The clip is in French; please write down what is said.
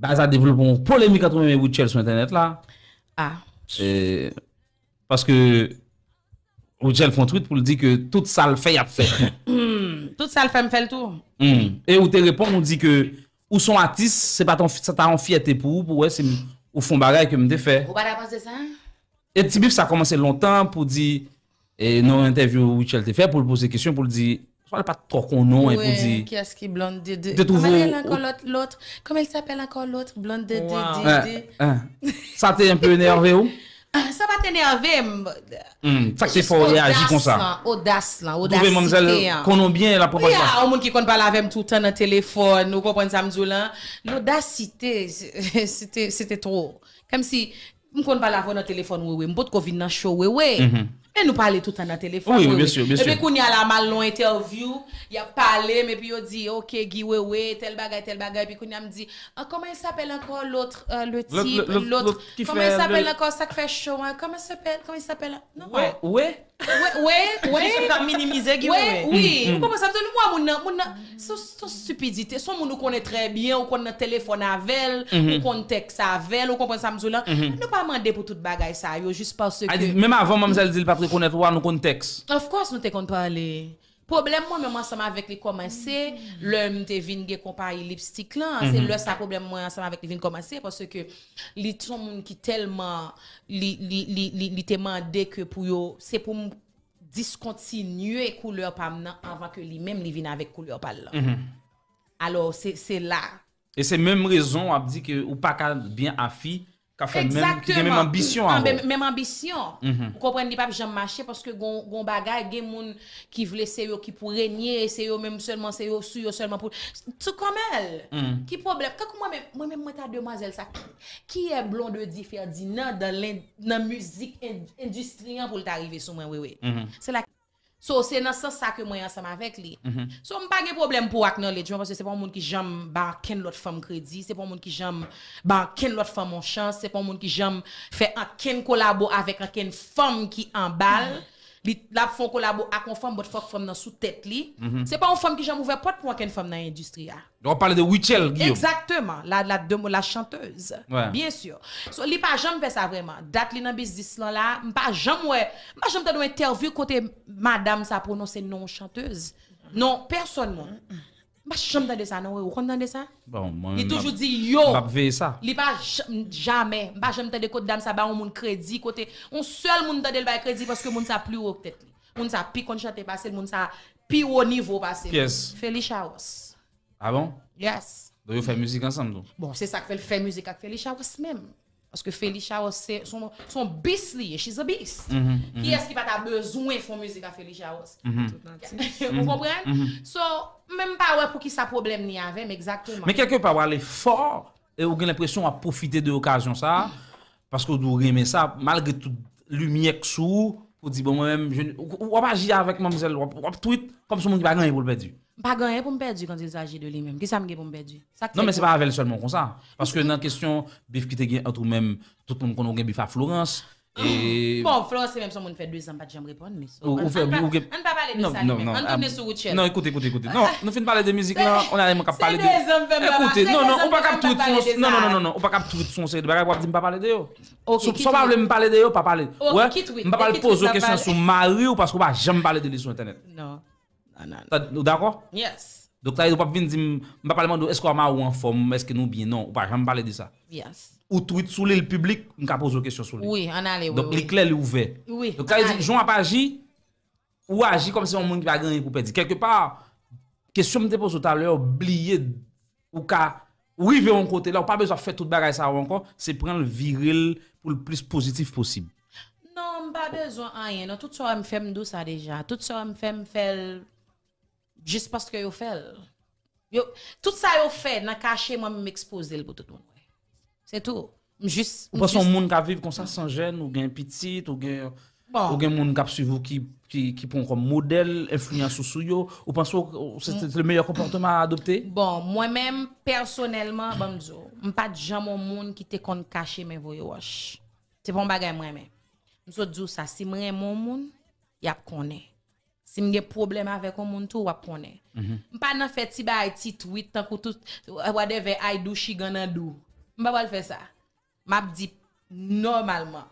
bah, ça développe une polémique entre et sur Internet là. Ah. parce que fait font tweet pour lui dire que tout ça le fait, il a fait. Hmm. tout ça le fait, me fait le tour. Hmm. Et où te répond, on dit que ou sont artiste, c'est pas ton, ça t'a en fierté pour pour ouais, c'est au fond bagaille que me fait. pas penser ça? Et Tibif, ça a commencé longtemps pour dire, et non, interview Witchell te fait, pour lui poser question, pour lui dire, je parle pas trop qu'on nom ouais, pour dire. Qui est-ce qui blonde de de, de Comment elle Comment elle s'appelle encore l'autre blonde de de hein, hein. Ça t'est un peu énervé ou ah, Ça va t'énerver. Mm, ça que c'est fort réagir comme ça. Audace là, audace. Vous mademoiselle hein. bien la proposition. Il y a un monde qui compte pas avec tout le temps dans téléphone, nous comprenons ça là. L'audacité c'était trop. Comme si ne compte pas avec le téléphone oui oui, on peut qu'on vienne dans show oui oui. Mm-hmm nous parler tout le temps téléphone. Oui, Et il y a la mal interview, il a parlé, mais puis il dit, OK, Guiwewe, tel bagage, tel bagage. Puis, quand il me dit, ah, comment il s'appelle encore l'autre, euh, le type, l'autre, comment il s'appelle encore, ça fait chaud, hein. comment il s'appelle, comment il s'appelle, non? Ouais, ouais ouais, ouais. minimiser Oui, oui. Mm. Vous ça. ça? Moi, mon, mon, c'est stupidité. Soit nous nous connaît très bien, ou qu'on a téléphone avec elle, ou mm-hmm. qu'on texte avec elle, on comprend ça, monsieur là. Nous pas demander pour toute bagaille ça, juste parce ah, que. Même avant, mademoiselle, me le dit, qu'on est trois, nous qu'on contexte. Of course, nous t'es qu'on parler. Poblèm mwen mwen anseman avèk li komanse, lè mwen te vin ge kompaye lipstik lan, se mhm. lè sa poblèm mwen anseman avèk li vin komanse, pwosè ke li ton moun ki telman, li teman dek pou yo, se pou mwen diskontinue kouleur pamanan avan ke li mèm li vin avèk kouleur pamanan. Mhm. Alors, se la. E se mèm rezon ap di ke ou pakal bien afi, Kwa fèm ah, mèm ambisyon an. Mèm ambisyon. Ou kompèm di pap jèm mache paske gon bagay gen moun ki vle se yo ki pou renyer se yo mèm se yo sou yo se yo pou... Tsu komèl. Ki problem. Kwa kou mèm mèm mwen ta demazèl sa ki è blon de di fè di nan nan müzik industrian pou lè ta arrive sou mèm. Se la kèm. So, se nan sa sa ke mwen yon sam avek li. So, mwen pa gen problem pou ak nan li. Se pon moun ki jam ban ken lot fom kredi, se pon moun ki jam ban ken lot fom monshan, se pon moun ki jam fe anken kolabo avek anken fom ki ambal. la font collabo à conforme votre femme dans sous tête li mm c'est pas une femme qui a ouvert porte pour qu'une femme dans l'industrie on parle de Wichel exactement la la de, la chanteuse bien sûr so, li pas jamais fait ça vraiment date li dans business là là pas jamais pas jamais dans interview côté madame ça prononcer non chanteuse non personne bah, jamais de ça, non, vous entendez ça? Bon, moi, il toujours dit yo. ça. Il pas jamais, pas jamais des côté dame ça ba on monde crédit côté on seul monde tande le ba crédit parce que monde ça plus haut tête li. Monde ça pi kon chante passé, monde ça pi au niveau passer. Yes. Felicia House. Ah bon? Yes. Donc vous faites musique ensemble donc. Bon, c'est ça que fait faire musique avec Felicia House même. Parce que Felicia House c'est son son beast lié she's a beast. Mm Qui est-ce qui va ta besoin font musique à Felicia House? Mm -hmm. Vous comprenez? Mm-hmm. So même pas ouais, pour qui ça problème ni avait, mais exactement. Mais quelque part, aller fort, et vous avez l'impression à profiter de l'occasion ça, parce que vous aimez ça, malgré toute lumière que sous, pour dire, bon, moi-même, je... pas agir avec mademoiselle, ou tweet, comme si monde ne pas gagner pour le perdre. Pas gagner pour me perdre quand il s'agit de lui-même. Qu'est-ce que ça pour me perdre Non, mais c'est pas avec seulement comme ça. Parce que dans la question, bif qui te gagne entre même, tout le monde connaît bif à Florence. Bon, Florence, même si on fait deux ans, pas de répondre, mais... On ne va pas parler de ça, non, non, on sur Non, écoutez, écoutez, écoutez. parler de musique là, on a même pas parler de... Écoutez, non, non, on pas tout Non, non, non, non, on pas tout son de on ne pas parler de eux. pas me parler de eux, pas parler... Ouais, on ne pas parler poser question sur Marie ou parce qu'on ne jamais parler de lui sur Internet. Non. D'accord Yes. Donc là, il ne pas venir dire, je pas demander est-ce qu'on a en forme, est-ce que nous bien, non, ou pas, jamais parler de ça. Yes. Ou tweet sur le public, on peut poser une question sur lui. Oui, on allait. Donc, les est Oui, est ouvert. Oui. Donc là, il dit, ne a pas agir, ou agir comme si on monde qui pas gagner pour perdre. Quelque part, question que je me pose tout à l'heure, oublier, ou qu'à, oui, vers un côté là, on pas besoin de faire toute bagarre ça encore, c'est prendre le viril pour le plus positif possible. Non, je pas besoin de rien. Tout ça, je me fait ça déjà. Tout ça, je me fait Juste parce que yo fait. tout ça yo fait, je caché moi m'exposer m'm le pour tout le monde. C'est tout. Juste Ou que son monde qui vivre comme ça sans gêne ou gain petit ou gain bon. ou gain monde qui suivre qui qui qui prend comme modèle influence sur vous? yo ou pense c'est le meilleur comportement à adopter Bon, moi-même personnellement bon suis m'm pas jamais monde qui te compte cacher mes voyages. C'est bon bagage moi-même. M'so dis ça si moi mon monde y a connait Si mge problem avek ou moun tou wap pone. Mpa mhm. nan fe ti ba iti tweet tan koutou whatever I do, she gonna do. Mpa wale fe sa? Map di normalman.